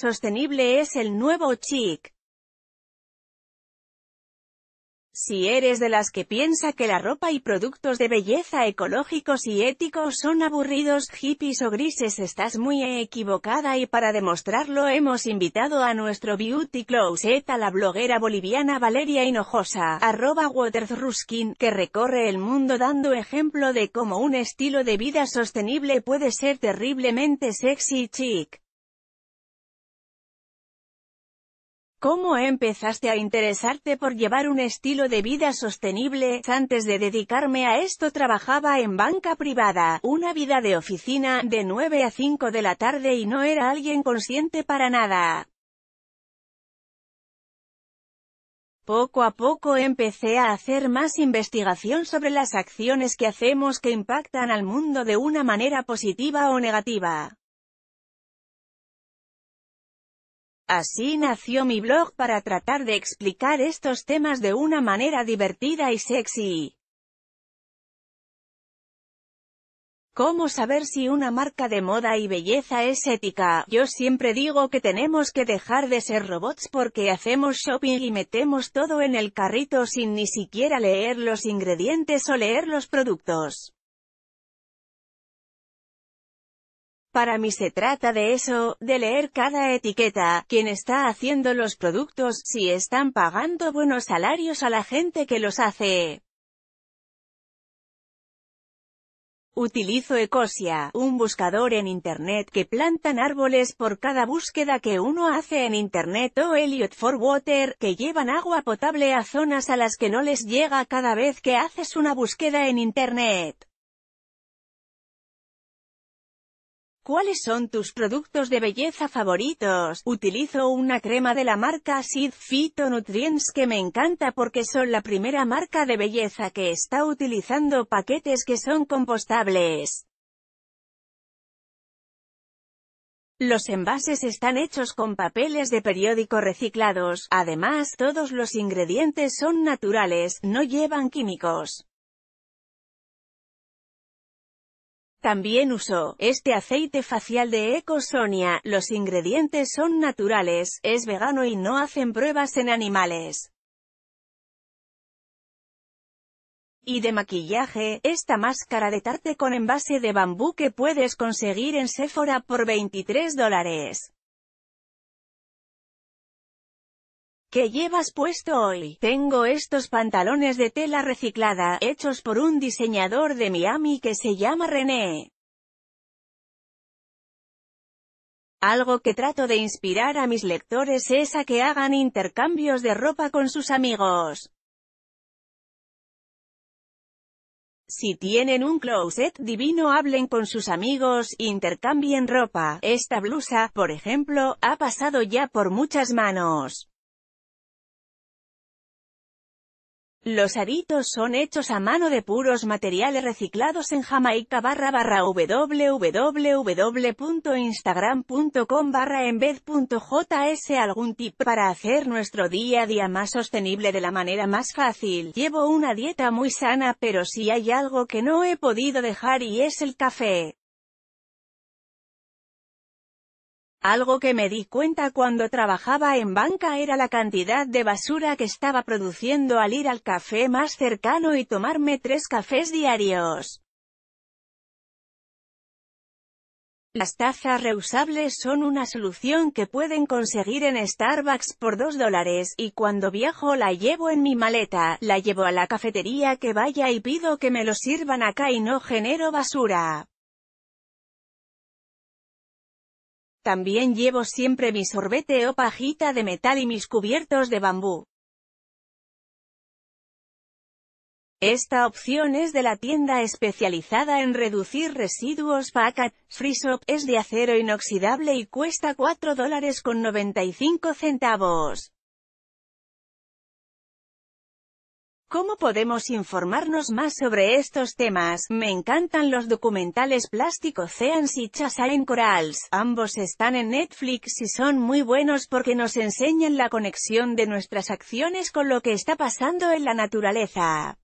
Sostenible es el nuevo chic. Si eres de las que piensa que la ropa y productos de belleza ecológicos y éticos son aburridos, hippies o grises estás muy equivocada y para demostrarlo hemos invitado a nuestro Beauty Closet a la bloguera boliviana Valeria Hinojosa, arroba Watersruskin, que recorre el mundo dando ejemplo de cómo un estilo de vida sostenible puede ser terriblemente sexy chic. ¿Cómo empezaste a interesarte por llevar un estilo de vida sostenible? Antes de dedicarme a esto trabajaba en banca privada, una vida de oficina, de 9 a 5 de la tarde y no era alguien consciente para nada. Poco a poco empecé a hacer más investigación sobre las acciones que hacemos que impactan al mundo de una manera positiva o negativa. Así nació mi blog para tratar de explicar estos temas de una manera divertida y sexy. ¿Cómo saber si una marca de moda y belleza es ética? Yo siempre digo que tenemos que dejar de ser robots porque hacemos shopping y metemos todo en el carrito sin ni siquiera leer los ingredientes o leer los productos. Para mí se trata de eso, de leer cada etiqueta, quién está haciendo los productos, si están pagando buenos salarios a la gente que los hace. Utilizo Ecosia, un buscador en Internet que plantan árboles por cada búsqueda que uno hace en Internet o Elliot for Water, que llevan agua potable a zonas a las que no les llega cada vez que haces una búsqueda en Internet. ¿Cuáles son tus productos de belleza favoritos? Utilizo una crema de la marca Sid Phytonutrients que me encanta porque son la primera marca de belleza que está utilizando paquetes que son compostables. Los envases están hechos con papeles de periódico reciclados, además todos los ingredientes son naturales, no llevan químicos. También uso, este aceite facial de Ecosonia, los ingredientes son naturales, es vegano y no hacen pruebas en animales. y de maquillaje, esta máscara de tarte con envase de bambú que puedes conseguir en Sephora por 23 dólares. ¿Qué llevas puesto hoy? Tengo estos pantalones de tela reciclada, hechos por un diseñador de Miami que se llama René. Algo que trato de inspirar a mis lectores es a que hagan intercambios de ropa con sus amigos. Si tienen un closet divino hablen con sus amigos, intercambien ropa. Esta blusa, por ejemplo, ha pasado ya por muchas manos. Los aritos son hechos a mano de puros materiales reciclados en jamaica barra barra www.instagram.com barra en Algún tip para hacer nuestro día a día más sostenible de la manera más fácil. Llevo una dieta muy sana pero si hay algo que no he podido dejar y es el café. Algo que me di cuenta cuando trabajaba en banca era la cantidad de basura que estaba produciendo al ir al café más cercano y tomarme tres cafés diarios. Las tazas reusables son una solución que pueden conseguir en Starbucks por dos dólares, y cuando viajo la llevo en mi maleta, la llevo a la cafetería que vaya y pido que me lo sirvan acá y no genero basura. También llevo siempre mi sorbete o pajita de metal y mis cubiertos de bambú. Esta opción es de la tienda especializada en reducir residuos Free FreeShop es de acero inoxidable y cuesta $4.95 dólares con 95 centavos. ¿Cómo podemos informarnos más sobre estos temas? Me encantan los documentales Plástico Oceans y en Corals. Ambos están en Netflix y son muy buenos porque nos enseñan la conexión de nuestras acciones con lo que está pasando en la naturaleza.